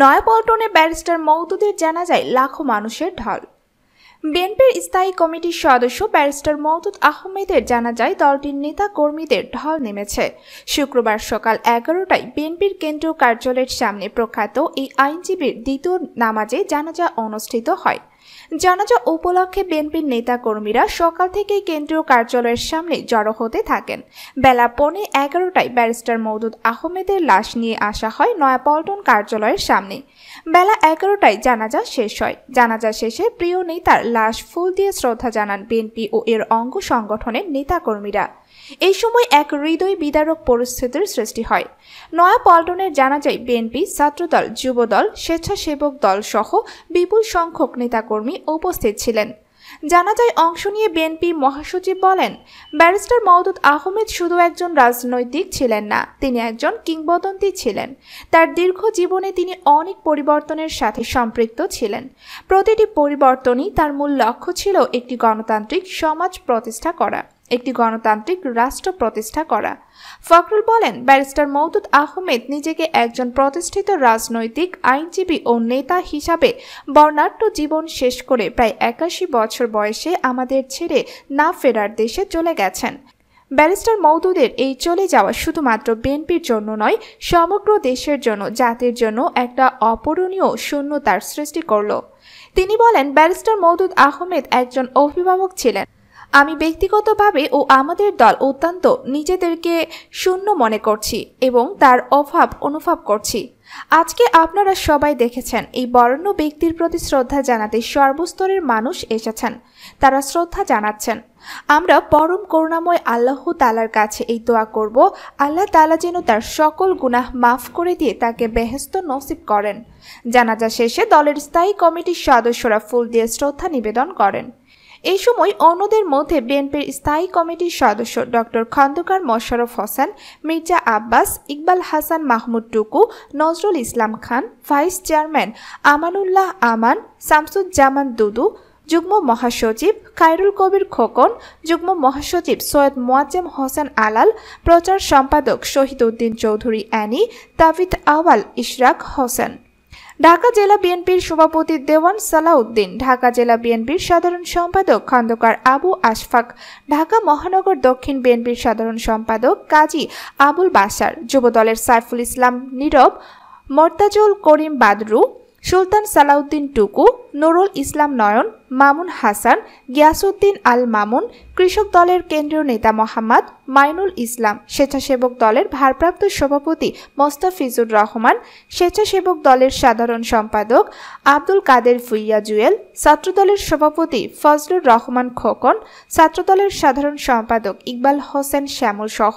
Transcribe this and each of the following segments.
নয়াপল্টনে ব্যারিস্টার মওদুদের জানাজায় লাখো মানুষের ঢল বিএনপির স্থায়ী কমিটির সদস্য ব্যারিস্টার মওদুদ আহমেদের জানা যায় দলটির নেতা কর্মীদের ঢল নেমেছে শুক্রবার সকাল এগারোটায় বিএনপির কেন্দ্রীয় কার্যালয়ের সামনে প্রখ্যাত এই আইনজীবীর দ্বিতীয় নামাজে জানাজা অনুষ্ঠিত হয় জানাজা উপলক্ষে বিএনপির নেতাকর্মীরা সকাল থেকেই কেন্দ্রীয় কার্যালয়ের সামনে জড়ো হতে থাকেন বেলা পৌনে এগারোটায় ব্যারিস্টার মৌদুদ আহমেদের লাশ নিয়ে আসা হয় নয়াপল্টন কার্যালয়ের সামনে বেলা এগারোটায় জানাজা শেষ হয় জানাজা শেষে প্রিয় নেতার লাশ ফুল দিয়ে শ্রদ্ধা জানান বিএনপি ও এর অঙ্গ সংগঠনের নেতাকর্মীরা এই সময় এক হৃদয় বিদারক পরিস্থিতির সৃষ্টি হয় নয়া পল্টনের জানা যায় বিএনপি ছাত্রদল যুবদল স্বেচ্ছাসেবক দল সহ বিপুল সংখ্যক নেতাকর্মী উপস্থিত ছিলেন জানাজায় অংশ নিয়ে বিএনপি মহাসচিব বলেন ব্যারিস্টার মওদুদ আহমেদ শুধু একজন রাজনৈতিক ছিলেন না তিনি একজন কিংবদন্তি ছিলেন তার দীর্ঘ জীবনে তিনি অনেক পরিবর্তনের সাথে সম্পৃক্ত ছিলেন প্রতিটি পরিবর্তনই তার মূল লক্ষ্য ছিল একটি গণতান্ত্রিক সমাজ প্রতিষ্ঠা করা একটি গণতান্ত্রিক রাষ্ট্র প্রতিষ্ঠা করা ফখরুল বলেন ব্যারিস্টার মওদুদ আহমেদ নিজেকে একজন প্রতিষ্ঠিত রাজনৈতিক আইনজীবী ও নেতা হিসাবে বর্ণাঢ্য জীবন শেষ করে প্রায় একাশি বছর বয়সে আমাদের ছেড়ে না ফেরার দেশে চলে গেছেন ব্যারিস্টার মওদুদের এই চলে যাওয়া শুধুমাত্র বিএনপির জন্য নয় সমগ্র দেশের জন্য জাতির জন্য একটা অপূরণীয় শূন্যতার সৃষ্টি করল তিনি বলেন ব্যারিস্টার মওদুদ আহমেদ একজন অভিভাবক ছিলেন আমি ব্যক্তিগতভাবে ও আমাদের দল অত্যন্ত নিজেদেরকে শূন্য মনে করছি এবং তার অভাব অনুভব করছি আজকে আপনারা সবাই দেখেছেন এই বরণ্য ব্যক্তির প্রতি শ্রদ্ধা জানাতে সর্বস্তরের মানুষ এসেছেন তারা শ্রদ্ধা জানাচ্ছেন আমরা পরম করুণাময় আল্লাহ তালার কাছে এই দোয়া করব আল্লাহ তালা যেন তার সকল গুনাহ মাফ করে দিয়ে তাকে বেহেস্ত নসিব করেন জানাজা শেষে দলের স্থায়ী কমিটির সদস্যরা ফুল দিয়ে শ্রদ্ধা নিবেদন করেন এই সময় অন্যদের মধ্যে বিএনপির স্থায়ী কমিটির সদস্য doctor Khandaker Mosharraf Hossain Mirza Abbas Iqbal Hasan Mahmud Tuku Nazrul Islam Khan vice chairman Amanullah Aman Shamsuzzaman Dudu যুগ্ম মহাসচিব খায়রুল কবির খোকন যুগ্ম মহাসচিব সৈয়দ মোয়াজ্জেম হোসেন আলাল প্রচার সম্পাদক শহীদ উদ্দিন চৌধুরী অ্যানি তাবিদ আওয়াল ইশরাক হোসেন ঢাকা জেলা বিএনপির সভাপতি দেওয়ান সালাউদ্দিন ঢাকা জেলা বিএনপির সাধারণ সম্পাদক খন্দকার আবু আশফাক ঢাকা মহানগর দক্ষিণ বিএনপির সাধারণ সম্পাদক কাজী আবুল বাসার যুবদলের সাইফুল ইসলাম নীরব মোর্তাজুল করিম বাদরু সুলতান সালাউদ্দিন টুকু নুরুল ইসলাম নয়ন মামুন হাসান গিয়াসুদ্দিন আল মামুন কৃষক দলের কেন্দ্রীয় নেতা মোহাম্মদ মাইনুল ইসলাম স্বেচ্ছাসেবক দলের ভারপ্রাপ্ত সভাপতি মোস্তাফিজুর রহমান স্বেচ্ছাসেবক দলের সাধারণ সম্পাদক আব্দুল কাদের ফুইয়া জুয়েল ছাত্রদলের সভাপতি ফজলুর রহমান খোকন ছাত্রদলের সাধারণ সম্পাদক ইকবাল হোসেন শ্যামল সহ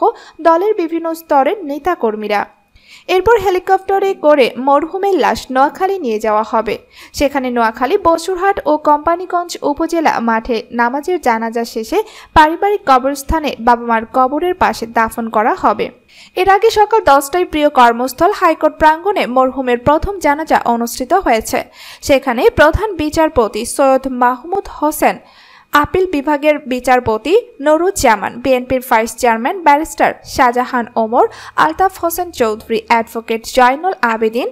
দলের বিভিন্ন স্তরের নেতাকর্মীরা এরপর হেলিকপ্টারে করে মরহুমের লাশ নোয়াখালী নিয়ে যাওয়া হবে সেখানে নোয়াখালী বসুরহাট ও কোম্পানিগঞ্জ উপজেলা মাঠে নামাজের জানাজা শেষে পারিবারিক কবরস্থানে বাবা মার কবরের পাশে দাফন করা হবে এর আগে সকাল দশটায় প্রিয় কর্মস্থল হাইকোর্ট প্রাঙ্গণে মরহুমের প্রথম জানাজা অনুষ্ঠিত হয়েছে সেখানে প্রধান বিচারপতি সৈয়দ মাহমুদ হোসেন আপিল বিভাগের বিচারপতি নুরুজ্জামান বিএনপির vice chairman barrister Shahjahan Omar Altaf Hossain Chowdhury advocate Zainul Abedin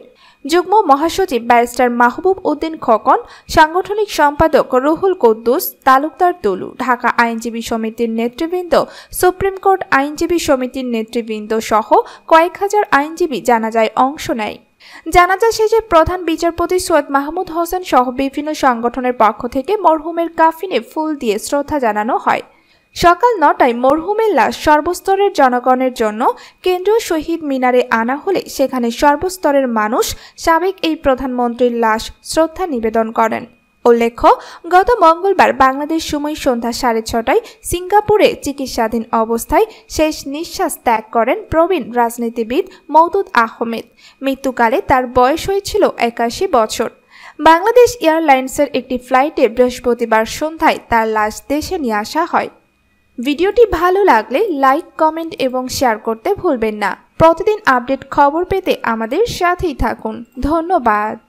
যুগ্ম মহাসচিব ব্যারিস্টার মাহবুব উদ্দিন খকন সাংগঠনিক সম্পাদক রুহুল কুদ্দুস তালুকদার দুলু ঢাকা আইনজীবী সমিতির নেতৃবৃন্দ সুপ্রিম কোর্ট আইনজীবী সমিতির নেতৃবৃন্দ সহ কয়েক হাজার আইনজীবী জানাজায় অংশ নেয় জানাজা শেষে প্রধান বিচারপতি সৈয়দ মাহমুদ হোসেন সহ বিভিন্ন সংগঠনের পক্ষ থেকে মরহুমের কাফিনে ফুল দিয়ে শ্রদ্ধা জানানো হয় সকাল নটায় মরহুমের লাশ সর্বস্তরের জনগণের জন্য কেন্দ্রীয় শহীদ মিনারে আনা হলে সেখানে সর্বস্তরের মানুষ সাবেক এই প্রধানমন্ত্রীর লাশ শ্রদ্ধা নিবেদন করেন উল্লেখ্য গত মঙ্গলবার বাংলাদেশ সময় সন্ধ্যা সাড়ে ছটায় সিঙ্গাপুরে চিকিৎসাধীন অবস্থায় শেষ নিঃশ্বাস ত্যাগ করেন প্রবীণ রাজনীতিবিদ মৌদুদ আহমেদ মৃত্যুকালে তার বয়স হয়েছিল একাশি বছর বাংলাদেশ এয়ারলাইন্সের একটি ফ্লাইটে বৃহস্পতিবার সন্ধ্যায় তার লাশ দেশে নিয়ে আসা হয় ভিডিওটি ভালো লাগলে লাইক কমেন্ট এবং শেয়ার করতে ভুলবেন না প্রতিদিন আপডেট খবর পেতে আমাদের সাথেই থাকুন ধন্যবাদ